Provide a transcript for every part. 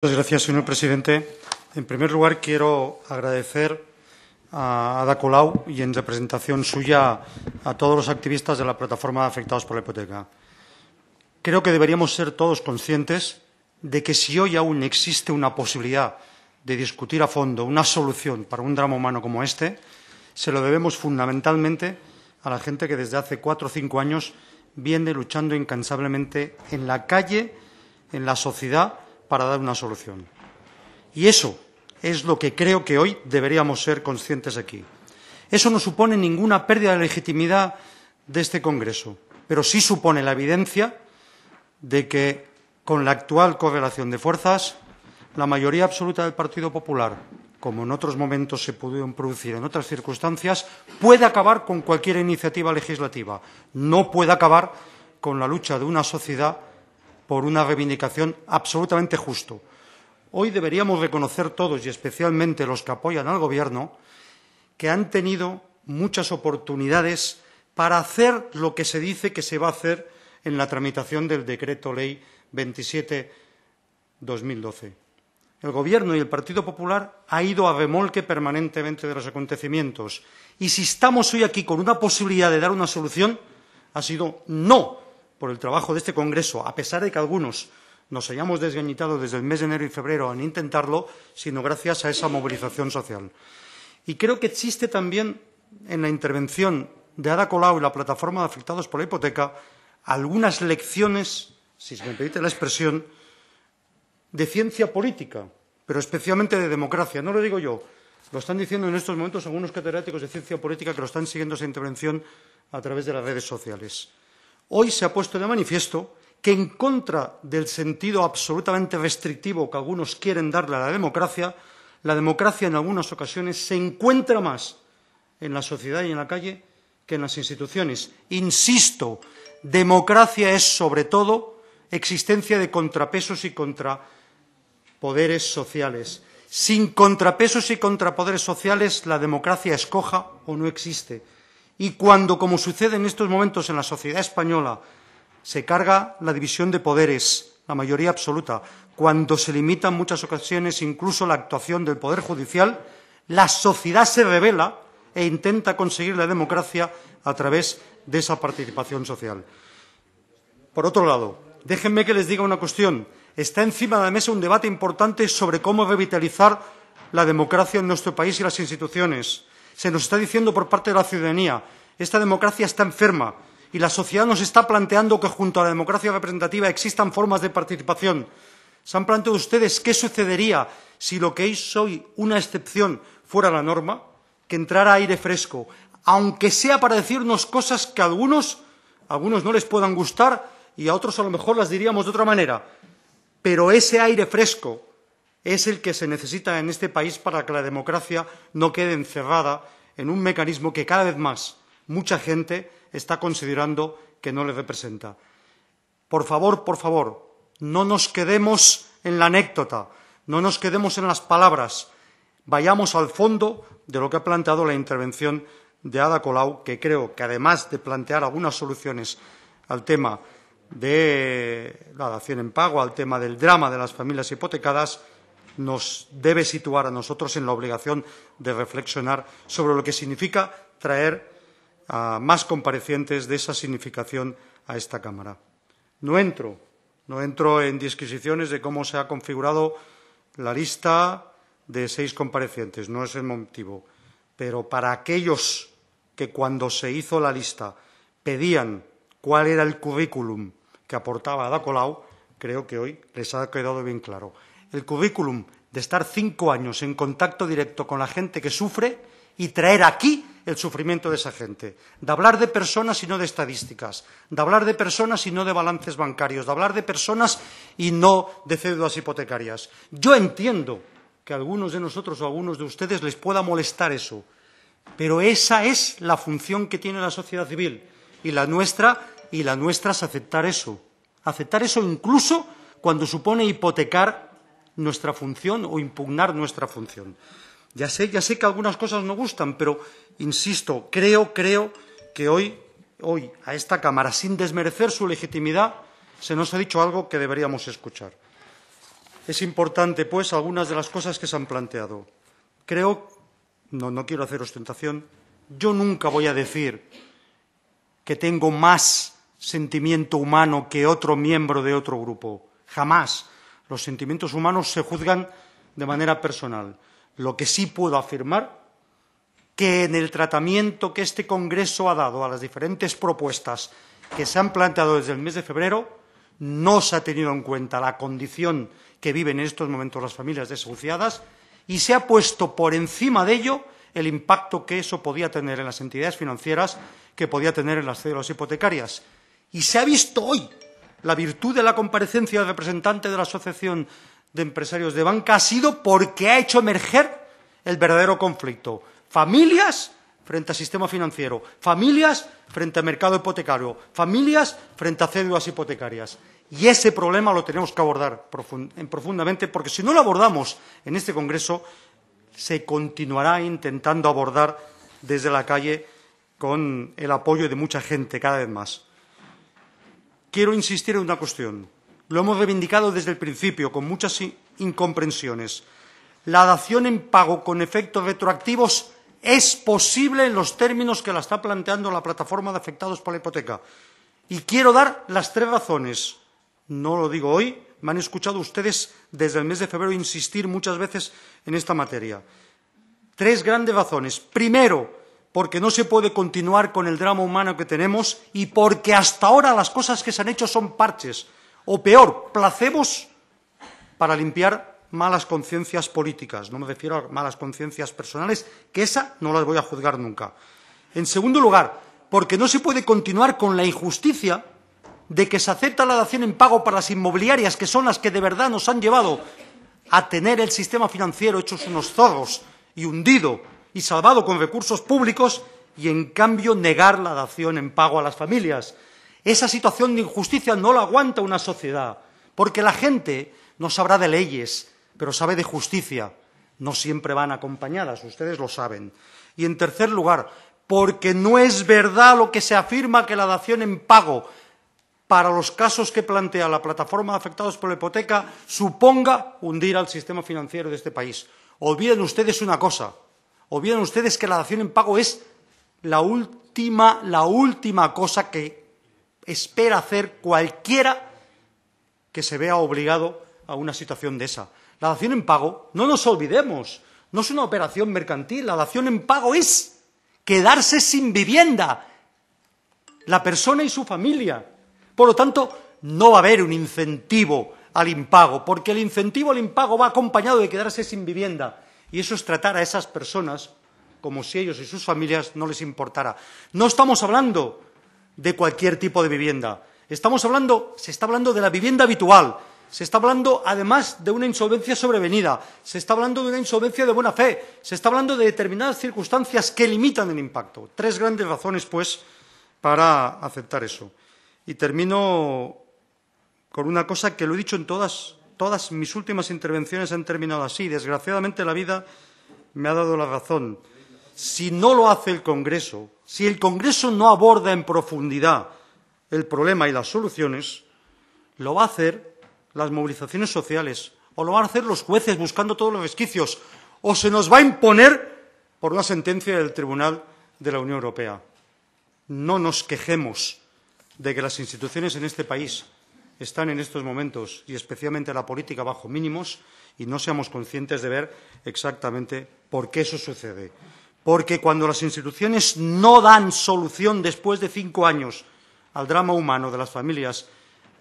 señor presidente. En primer lugar, quiero agradecer a Ada Colau y en representación suya a todos los activistas de la plataforma afectados por la hipoteca. Creo que deberíamos ser todos conscientes de que si hoy aún existe una posibilidad de discutir a fondo una solución para un drama humano como este, se lo debemos fundamentalmente a la gente que desde hace cuatro o cinco años viene luchando incansablemente en la calle, en la sociedad para dar una solución. Y eso es lo que creo que hoy deberíamos ser conscientes aquí. Eso no supone ninguna pérdida de legitimidad de este Congreso, pero sí supone la evidencia de que con la actual correlación de fuerzas, la mayoría absoluta del Partido Popular, como en otros momentos se pudieron producir en otras circunstancias, puede acabar con cualquier iniciativa legislativa. No puede acabar con la lucha de una sociedad por una reivindicación absolutamente justo. Hoy deberíamos reconocer todos, y especialmente los que apoyan al Gobierno, que han tenido muchas oportunidades para hacer lo que se dice que se va a hacer en la tramitación del Decreto Ley 27-2012. El Gobierno y el Partido Popular han ido a remolque permanentemente de los acontecimientos. Y si estamos hoy aquí con una posibilidad de dar una solución, ha sido no por el trabajo de este Congreso, a pesar de que algunos nos hayamos desgañitado desde el mes de enero y febrero en intentarlo, sino gracias a esa movilización social. Y creo que existe también en la intervención de Ada Colau y la plataforma de afectados por la hipoteca algunas lecciones, si se me permite la expresión, de ciencia política, pero especialmente de democracia. No lo digo yo, lo están diciendo en estos momentos algunos catedráticos de ciencia política que lo están siguiendo esa intervención a través de las redes sociales hoy se ha puesto de manifiesto que en contra del sentido absolutamente restrictivo que algunos quieren darle a la democracia, la democracia en algunas ocasiones se encuentra más en la sociedad y en la calle que en las instituciones. Insisto, democracia es sobre todo existencia de contrapesos y contrapoderes sociales. Sin contrapesos y contrapoderes sociales, la democracia escoja o no existe. Y cuando, como sucede en estos momentos en la sociedad española, se carga la división de poderes, la mayoría absoluta, cuando se limita en muchas ocasiones incluso la actuación del Poder Judicial, la sociedad se revela e intenta conseguir la democracia a través de esa participación social. Por otro lado, déjenme que les diga una cuestión. Está encima de la mesa un debate importante sobre cómo revitalizar la democracia en nuestro país y las instituciones. Se nos está diciendo por parte de la ciudadanía, esta democracia está enferma y la sociedad nos está planteando que junto a la democracia representativa existan formas de participación. ¿Se han planteado ustedes qué sucedería si lo que es hoy una excepción fuera la norma? Que entrara aire fresco, aunque sea para decirnos cosas que algunos, a algunos no les puedan gustar y a otros a lo mejor las diríamos de otra manera. Pero ese aire fresco es el que se necesita en este país para que la democracia no quede encerrada en un mecanismo que cada vez más mucha gente está considerando que no le representa. Por favor, por favor, no nos quedemos en la anécdota, no nos quedemos en las palabras, vayamos al fondo de lo que ha planteado la intervención de Ada Colau, que creo que además de plantear algunas soluciones al tema de la dación en pago, al tema del drama de las familias hipotecadas, nos debe situar a nosotros en la obligación de reflexionar sobre lo que significa traer a más comparecientes de esa significación a esta Cámara. No entro, no entro en disquisiciones de cómo se ha configurado la lista de seis comparecientes, no es el motivo, pero para aquellos que cuando se hizo la lista pedían cuál era el currículum que aportaba Ada Colau, creo que hoy les ha quedado bien claro el currículum de estar cinco años en contacto directo con la gente que sufre y traer aquí el sufrimiento de esa gente, de hablar de personas y no de estadísticas, de hablar de personas y no de balances bancarios, de hablar de personas y no de cédulas hipotecarias. Yo entiendo que a algunos de nosotros o a algunos de ustedes les pueda molestar eso, pero esa es la función que tiene la sociedad civil y la nuestra y la nuestra es aceptar eso, aceptar eso incluso cuando supone hipotecar nuestra función o impugnar nuestra función. Ya sé, ya sé que algunas cosas no gustan, pero insisto, creo, creo que hoy, hoy, a esta Cámara, sin desmerecer su legitimidad, se nos ha dicho algo que deberíamos escuchar. Es importante, pues, algunas de las cosas que se han planteado. Creo, no, no quiero hacer ostentación, yo nunca voy a decir que tengo más sentimiento humano que otro miembro de otro grupo. Jamás. Los sentimientos humanos se juzgan de manera personal. Lo que sí puedo afirmar, que en el tratamiento que este Congreso ha dado a las diferentes propuestas que se han planteado desde el mes de febrero, no se ha tenido en cuenta la condición que viven en estos momentos las familias desahuciadas y se ha puesto por encima de ello el impacto que eso podía tener en las entidades financieras, que podía tener en las cédulas hipotecarias. Y se ha visto hoy la virtud de la comparecencia del representante de la Asociación de Empresarios de Banca ha sido porque ha hecho emerger el verdadero conflicto. Familias frente al sistema financiero, familias frente al mercado hipotecario, familias frente a cédulas hipotecarias. Y ese problema lo tenemos que abordar profundamente, porque si no lo abordamos en este Congreso, se continuará intentando abordar desde la calle con el apoyo de mucha gente cada vez más quiero insistir en una cuestión. Lo hemos reivindicado desde el principio, con muchas incomprensiones. La dación en pago con efectos retroactivos es posible en los términos que la está planteando la plataforma de afectados por la hipoteca. Y quiero dar las tres razones. No lo digo hoy, me han escuchado ustedes desde el mes de febrero insistir muchas veces en esta materia. Tres grandes razones. Primero, porque no se puede continuar con el drama humano que tenemos y porque hasta ahora las cosas que se han hecho son parches, o peor, placebos para limpiar malas conciencias políticas. No me refiero a malas conciencias personales, que esa no las voy a juzgar nunca. En segundo lugar, porque no se puede continuar con la injusticia de que se acepta la dación en pago para las inmobiliarias, que son las que de verdad nos han llevado a tener el sistema financiero hecho unos zorros y hundido y salvado con recursos públicos y en cambio negar la dación en pago a las familias. Esa situación de injusticia no la aguanta una sociedad, porque la gente no sabrá de leyes, pero sabe de justicia. No siempre van acompañadas, ustedes lo saben. Y en tercer lugar, porque no es verdad lo que se afirma que la dación en pago para los casos que plantea la plataforma de afectados por la hipoteca suponga hundir al sistema financiero de este país. Olviden ustedes una cosa, o bien, ustedes que la dación en pago es la última, la última cosa que espera hacer cualquiera que se vea obligado a una situación de esa. La dación en pago, no nos olvidemos, no es una operación mercantil, la dación en pago es quedarse sin vivienda, la persona y su familia. Por lo tanto, no va a haber un incentivo al impago, porque el incentivo al impago va acompañado de quedarse sin vivienda. Y eso es tratar a esas personas como si ellos y sus familias no les importara. No estamos hablando de cualquier tipo de vivienda. Estamos hablando, se está hablando de la vivienda habitual. Se está hablando, además, de una insolvencia sobrevenida. Se está hablando de una insolvencia de buena fe. Se está hablando de determinadas circunstancias que limitan el impacto. Tres grandes razones, pues, para aceptar eso. Y termino con una cosa que lo he dicho en todas todas mis últimas intervenciones han terminado así. Desgraciadamente la vida me ha dado la razón. Si no lo hace el Congreso, si el Congreso no aborda en profundidad el problema y las soluciones, lo va a hacer las movilizaciones sociales o lo van a hacer los jueces buscando todos los resquicios o se nos va a imponer por la sentencia del Tribunal de la Unión Europea. No nos quejemos de que las instituciones en este país están en estos momentos y especialmente la política bajo mínimos y no seamos conscientes de ver exactamente por qué eso sucede. Porque cuando las instituciones no dan solución después de cinco años al drama humano de las familias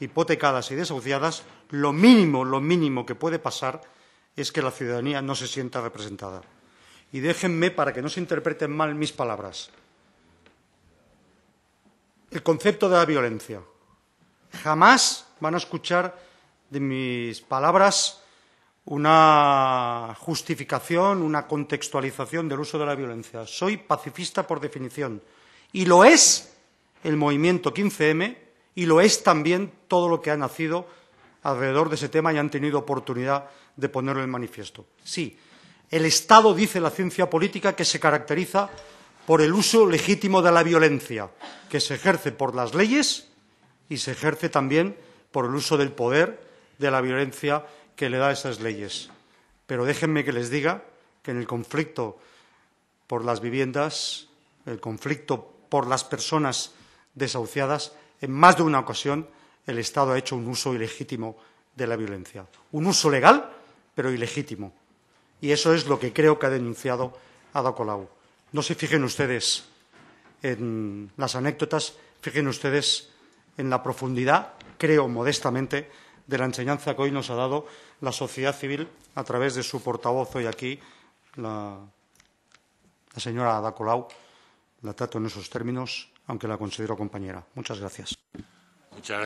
hipotecadas y desahuciadas, lo mínimo, lo mínimo que puede pasar es que la ciudadanía no se sienta representada. Y déjenme, para que no se interpreten mal mis palabras, el concepto de la violencia. Jamás van a escuchar de mis palabras una justificación, una contextualización del uso de la violencia. Soy pacifista por definición y lo es el movimiento 15M y lo es también todo lo que ha nacido alrededor de ese tema y han tenido oportunidad de ponerlo en manifiesto. Sí, el Estado, dice la ciencia política, que se caracteriza por el uso legítimo de la violencia, que se ejerce por las leyes y se ejerce también por el uso del poder, de la violencia que le da esas leyes. Pero déjenme que les diga que en el conflicto por las viviendas, el conflicto por las personas desahuciadas, en más de una ocasión el Estado ha hecho un uso ilegítimo de la violencia. Un uso legal, pero ilegítimo. Y eso es lo que creo que ha denunciado Ada Colau. No se fijen ustedes en las anécdotas, fijen ustedes en la profundidad creo modestamente, de la enseñanza que hoy nos ha dado la sociedad civil a través de su portavoz hoy aquí, la, señora Ada Colau. La trato en esos términos, aunque la considero compañera. Muchas gracias.